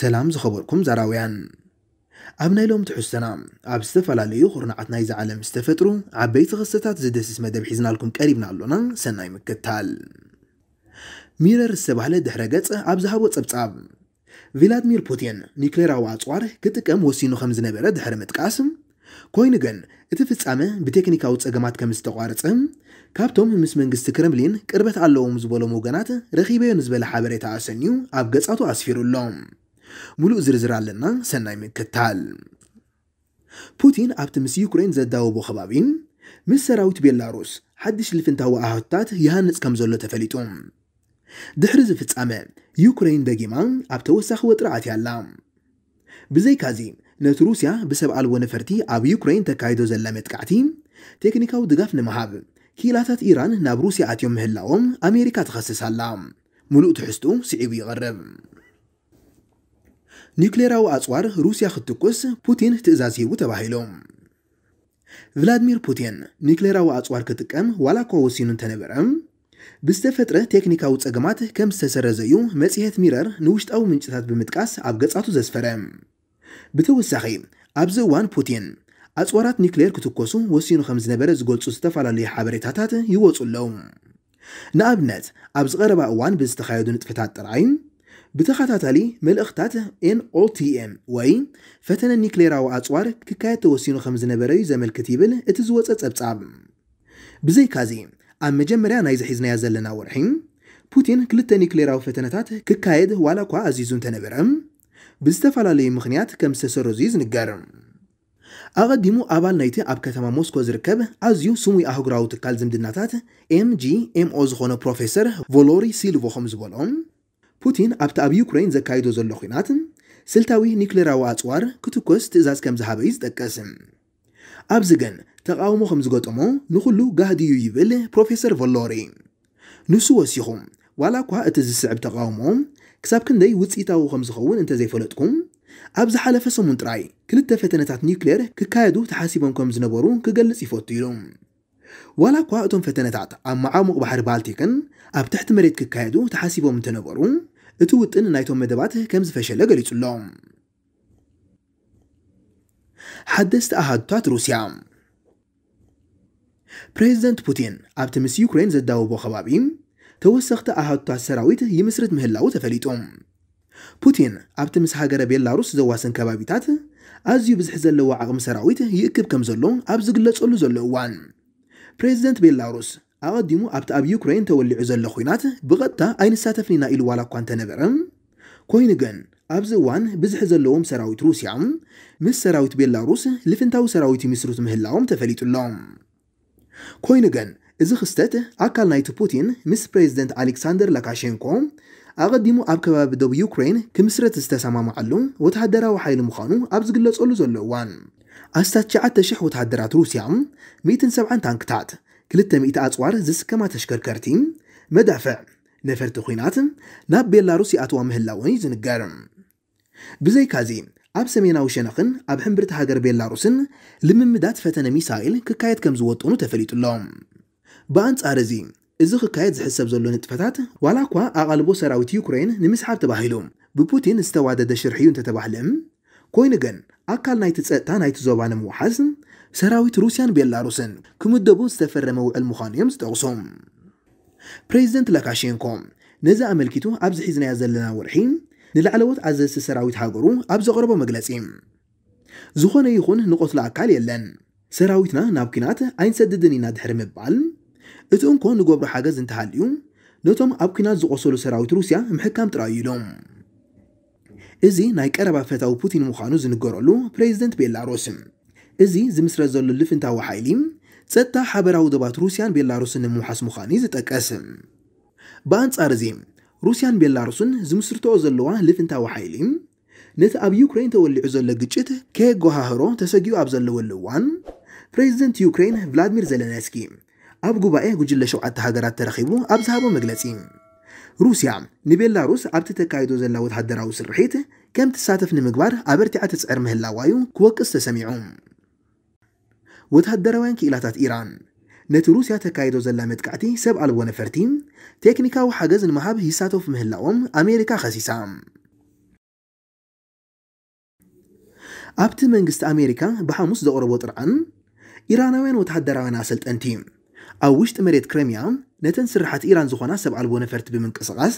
ሰላም ዝኸበርኩም ዘራውያን ኣብ ናይ ሎም ትሕዝቶና ኣብ ዝተፈላለዩ ኩርናዓት ናይዚ ዓለም ዝተፈጥሩ ዓበይቲ ክስተታት ዝደስስ መደብ ሒዝናልኩም ቀሪብና ኣሎና ሰናይ ምክታል ሚረር ዝተባህለ ድሕረ ገጽ ኣብ ዝሃቦ ጸብጻብ ቪላድሚር ፑቲን ኒክሌራዊ ኣፅዋር ክጥቀም ወሲኑ ከም ዝነበረ ድሕሪ ምጥቃስ ኮይኑ ግን እቲ ፍጻመ ብቴክኒካዊ ጸገማት ከም ዝተቋርፀ ካብቶም ምስ መንግስቲ ክረምሊን ቅርበት ኣለዎም ዝበሎም ወገናት ረኺበዮ ንዝበለ ሓበሬታ ኣሰንዩ ኣብ ገጻቱ ኣስፊሩሎም ሙሉእ ዝርዝር ኣለና ሰናይ ምክታል ፑቲን ኣብቲ ምስ ዩክሬን ዘዳውቦ ከባቢ ምስ ሰራዊት ቤላሩስ ሓድሽ ልፍንታዊ ኣሃታት ይሃንፅ ከም ዘሎ ተፈሊጡ ድሕሪ ዝፍጻመ ዩክሬን ደጊማ ኣብ ተወሳኺ ወጥርዓት ያላ ብዘይካዚ ነቲ ሩስያ ብሰብ ኣልቦ ነፈርቲ ኣብ ዩክሬን ተካይዶ ዘላ መጥቃዕቲ ቴክኒካዊ ድጋፍ ንምሃብ ክኢላታት ኢራን ናብ ሩስያ ኣትዮም ምህላዎም ኣሜሪካ ትኸስስ ኣላ ሙሉእ ትሕዝቱ ስዒቡ ይቐርብ ኒውክሌራዊ ኣፅዋር ሩስያ ክትትኩስ ፑቲን ትእዛዝ ሂቡ ተባሂሎም ቭላድሚር ፑቲን ኒውክሌራዊ ኣፅዋር ክጥቀም ዋላ እኳ ወሲኑ እንተነበረ ብዝተፈጥረ ቴክኒካዊ ፀገማት ከም ዝተሰረዘ መጽሔት ሚረር ንውሽጣዊ ምንጭታት ብምጥቃስ ኣብ ገጻቱ ዘስፈረ ብተወሳኺ ኣብዚ እዋን ፑቲን ኣፅዋራት ኒክሌር ክትኮሱ ወሲኑ ከም ዝነበረ ዝገልፁ ዝተፈላለዩ ሓበሬታታት ይወፁ ኣለው ንኣብነት ኣብዚ ቀረባ እዋን ብዝተኻየዱ ንጥፈታት ጥራይ ብተኸታታሊ መልእኽታት ኤንኦቲኤም ወይ ፈተነ ኒክሌራዊ ኣፅዋር ክካየድ ተወሲኑ ከም ዝነበረ እዩ ዘመልክት ይብል እቲ ዝወፀ ጸብጻብ ብዘይካዚ ኣብ መጀመርያ ናይ ዝሒዝናያ ዘለና ወርሒ ፑቲን ክልተ ኒክሌራዊ ፈተነታት ክካየድ ዋላ እኳ ኣዚዙ እንተነበረ ብዝተፈላለዩ ምኽንያት ከም ዝተሰረዙ እዩ ዝንገር ኣቐዲሙ ኣባል ናይቲ ኣብ ከተማ ሞስኮ ዝርከብ ኣዝዩ ስሙይ ኣህጉራዊ ትካል ዝምድናታት ኤምጂኤምኦ ዝኾነ ፕሮፌሰር ቮሎሪ ሲልቮ ከም ዝበሎም ፑቲን ኣብቲ ኣብ ዩክሬን ዘካይዶ ዘሎ ኩናት ስልታዊ ኒክሌራዊ ኣፅዋር ክትኮስ ትእዛዝ ከም ዝሃበ እዩ ዝጠቀስ ኣብዚ ግን ተቃውሞ ከም ዝገጠሞ ንኩሉ ጋህድዩ ይብል ፕሮፌሰር ቮሎሪ ንሱ ወሲኹ ዋላ እኳ እቲ ዝስዕብ ተቃውሞ ክሳብ ክንደይ ውፅኢታዊ ከም ዝኸውን እንተዘይፈለጥኩም ኣብ ዝሓለፈ ሰሙን ጥራይ ክልተ ፈተነታት ኒውክሌር ክካየዱ ተሓሲቦም ከም ዝነበሩ ክገልጽ ይፈቱ ኢሉ ዋላ እኳ እቶም ፈተነታት ኣብ መዓሙቕ ባሕሪ ባልቲክን ኣብ ትሕቲ መሬት ክካየዱ ተሓሲቦም እንተነበሩ اتو وطن نايتو مدباته كمز فشل غليتو اللوم حدست احادتات روسيا پريزدنت پوتين ابتمس يوكرين زدهو بوخبابيم توسخت احادتات سراويت يمسرت مهلاو تفليتوم پوتين ابتمس حقر بيلاروس زواسن كبابيتات ازيو بزحزن لو عقم سراويت يأكب كمزلون ابزق اللاتسولو زلوان پريزدنت بيلاروس ኣቐዲሙ ኣብቲ ኣብ ዩክሬን ተወሊዑ ዘሎ ኩናት ብቐጥታ ኣይንሳተፍኒና ኢሉ ዋላ እኳ እንተነበረ ኮይኑ ግን ኣብዚ እዋን ብዝሒ ዘለዎም ሰራዊት ሩስያ ምስ ሰራዊት ቤላሩስ ልፍንታዊ ሰራዊት ይምስርቱ ምህላዎም ተፈሊጡ ኣሎ ኮይኑ ግን እዚ ክስተት ኣካል ናይቲ ፑቲን ምስ ፕሬዚደንት ኣሌክሳንደር ሉካሸንኮ ኣቐዲሙ ኣብ ከባቢ ደቡብ ዩክሬን ክምስረት ዝተሰማምዓሉ ወተሃደራዊ ሓይሊ ምዃኑ ኣብ ዝግለጸሉ ዘሎ እዋን ኣስታት 9,000 ወተሃደራት ሩስያ 170 ታንክታት ክልተ ሚእቲ ኣፅዋር ዝስከማ ተሽከርከርቲ መዳፍዕ ነፈርቲ ኩናት ናብ ቤላሩስ ይኣትዋ ምህላውን እዩ ዝንገር ብዘይካዚ ኣብ ሰሜናዊ ሸነኽን ኣብ ሕምብርቲ ሃገር ቤላሩስን ልምምዳት ፈተነ ሚሳኤል ክካየድ ከም ዝወጥኑ ተፈሊጡሎ ብኣንጻር እዚ እዚ ክካየድ ዝሕሰብ ዘሎ ንጥፈታት ዋላ እኳ ኣቓልቦ ሰራዊት ዩክሬን ንምስሓብ ተባሂሉ ብፑቲን ዝተዋደደ ሽርሒ እዩ እንተተባህለ ኮይኑ ግን ኣካል ናይቲ ፀጥታ ናይቲ ዞባ ንምውሓዝን ሰራዊት ሩስያን ቤላሩስን ክምደቡ ዝተፈረመ ውዕል ምዃኑ እዮም ዝጠቕሱ ፕሬዚደንት ሉካሼንኮ ነዚ ኣመልኪቱ ኣብዚ ሒዝናዮ ዘለና ወርሒ ንላዕለዎት ኣዘዝቲ ሰራዊት ሃገሩ ኣብ ዘቕረቦ መግለፂ ዝኾነ ይኹን ንቆትሎ ኣካል የለን ሰራዊትና ናብ ኩናት ኣይንሰድድን ኢና ድሕሪ ምባል እቲ እንኮ ንገብሮ ሓገዝ እንተሃልዩ ነቶም ኣብ ኩናት ዝቆሰሉ ሰራዊት ሩስያ ምሕካም ጥራይ ኢሎም እዚ ናይ ቀረባ ፈታዊ ፑቲን ምዃኑ ዝንገረሉ ፕሬዚደንት ቤላሩስን እዚ ዝምስረት ዘሎ ልፍንታዊ ሓይሊ ፀጥታ ሓበራዊ ደባት ሩስያን ቤላሩስን ንምውሓስ ምዃኑ ዝጠቀስ ብኣንጻር እዚ ሩስያን ቤላሩስን ዝምስርትኦ ዘለዋ ልፍንታዊ ሓይሊ ነቲ ኣብ ዩክሬን ተወሊዑ ዘሎ ግጭት ከየጓሃህሮ ተሰጊኡ ኣብ ዘለወሉ እዋን ፕሬዚደንት ዩክሬን ቭላድሚር ዘለንስኪ ኣብ ጉባኤ ጉጅለ ሸውዓተ ሃገራት ተረኺቡ ኣብ ዝሃቦ መግለፂ روسيا عم ንቤላሩስ ኣብቲ ተካይዶ ዘላ ወተሃደራዊ ስርሒት ከም ትሳተፍ ንምግባር ኣበርቲዓ ትፅዕር ምህላዋዩ ክወቅስ ተሰሚዑ ወተሃደራውያን ክኢላታት ኢራን ነቲ ሩስያ ተካይዶ ዘላ መጥቃዕቲ ሰብ ኣልቦ ነፈርቲ ቴክኒካዊ ሓገዝ ንምሃብ ይሳተፉ ምህላዎም ኣሜሪካ ኸሲሳ ኣብቲ መንግስቲ ኣሜሪካ ብሓሙስ ዘቕረቦ ጥርዓን ኢራናውያን ወተሃደራውያን ኣሰልጠንቲ ኣብ ውሽጢ መሬት ክረምያ ነተን ስራሓት ኢራን ዝኾና ሰብ ኣልቦ ነፈርቲ ብምንቅስቓስ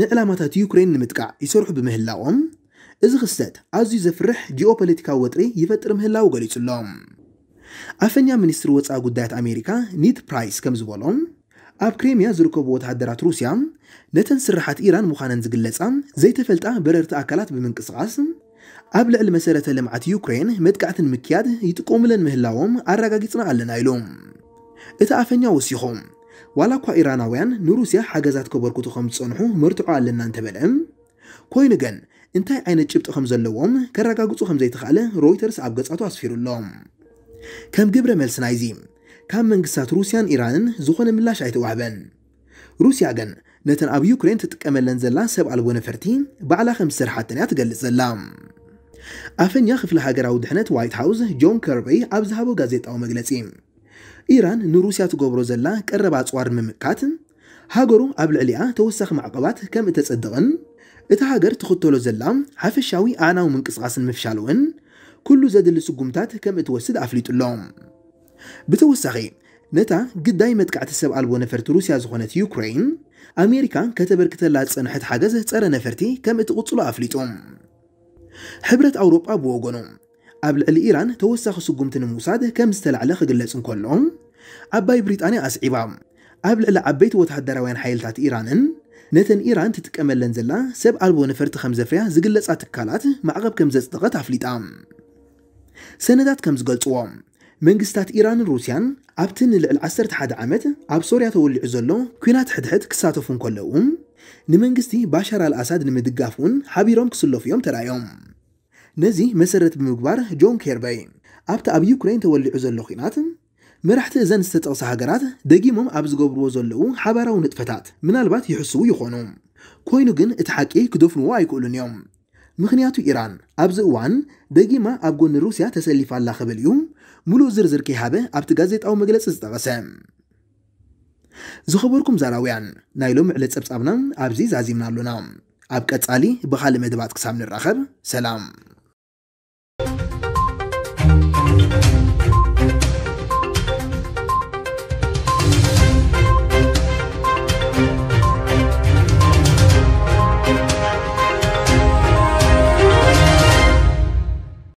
ንዕላማታት ዩክሬን ንምጥቃዕ ይሰርሑ ብምህላቆም እዚ ክስተት ኣዝዩ ዘፍርሕ ጂኦፖለቲካዊ ወጥሪ ይፈጥር ምህላው ገሊጹ ኣሎ ኣፈኛ ሚኒስትሪ ወፃኢ ጉዳያት ኣሜሪካ ኒት ፕራይስ ከም ዝበሎም ኣብ ክሬምያ ዝርከቡ ወተሃደራት ሩስያ ነተን ስራሓት ኢራን ምዃነን ዝግለጻ ዘይተፈልጣ በረርቲ ኣካላት ብምንቅስቓስ ኣብ ልዕሊ መሰረተ ልምዓት ዩክሬን መጥቃዕትን ምክያድ ይጥቀሙለን ምህላዎም ኣረጋጊፅና ኣለና ኢሉ እቲ ኣፈኛ ወሲኾም ዋላ እኳ ኢራናውያን ንሩስያ ሓገዛት ከበርክቱ ከም ዝፀንሑ መርትዖ ኣለና እንተበለ ኮይኑ ግን እንታይ ዓይነት ጭብጢ ከም ዘለዎም ከረጋግፁ ከም ዘይተኽኣለ ሮይተርስ ኣብ ገጻቱ ኣስፊሩሎም ከም ግብረ መልሲ ናይዚ ካብ መንግስታት ሩስያን ኢራንን ዝኾነ ምላሽ ኣይተዋህበን ሩስያ ግን ነተን ኣብ ዩክሬን ትጥቀመለን ዘላ ሰብ ኣልቦ ነፈርቲ ባዕላ ከም ዝሰርሓተን እያ ትገልጽ ዘላ ኣፈኛ ክፍሊ ሃገራዊ ድሕነት ዋይት ሃውስ ጆን ከርበይ ኣብ ዝሃቦ ጋዜጣዊ መግለጺ إيران نروسيا تقبرو زلا كربات صوار ممكاتن هاجرو قبل عليا توسخ معقبات كم تصدقن اتهاجر تخطولو زلا حفشاوي أنا ومن قصقاس مفشالون كل زاد لسقمتات كم اتوسد افليت اللوم بتوسخي نتا قد دايما متكعت السبع البو نفرت روسيا زغنت يوكرين أمريكا كتبر كتبركتلا تصنحت حاجز تصرى نفرتي كم اتقتلوا عفليتهم حبرت أوروبا بوغنو أبل الإيران توسخ سقم تنموساد كم استلع لخ قلت انكولهم أباي بريطانيا أسعبام أبل إلا عبيت وتحدر وين حيل تات إيران نتن إيران تتكامل لنزلا سب ألبو نفرت خمزة فيها زقلت أتكالات مع غب كم زت ضغط عفليتام سندات كم زقلت وام من قستات إيران روسيان أبتن العسر تحد عمد أب سوريا تولي عزلو كينات حد حد كساتوفون كلهم نمن قستي باشر الأساد نمدقافون حبيرهم كسلوف يوم ترايوم ነዚ መሰረት ብምግባር ጆን ኬርበይ ኣብቲ ኣብ ዩክሬን ተወሊዑ ዘሎ ኩናት መራሕቲ እዘን ዝተጠቕሳ ሃገራት ደጊሞም ኣብ ዝገብርዎ ዘለዉ ሓባራዊ ንጥፈታት ምናልባት ይሕስቡ ይኾኑ ኮይኑ ግን እቲ ሓቂ ክደፍንዎ ኣይክእሉን እዮም ምክንያቱ ኢራን ኣብዚ እዋን ደጊማ ኣብ ጎኒ ሩስያ ተሰሊፋላ ክብል እዩ ሙሉእ ዝርዝር ከይሃበ ኣብቲ ጋዜጣዊ መግለፂ ዝጠቐሰ ዝኸበርኩም ዛራውያን ናይ ሎም ዕለት ፀብጻብና ኣብዚ ዛዚምና ኣሎና ኣብ ቀጻሊ ብኻልእ መደባት ክሳብ ንራኸብ ሰላም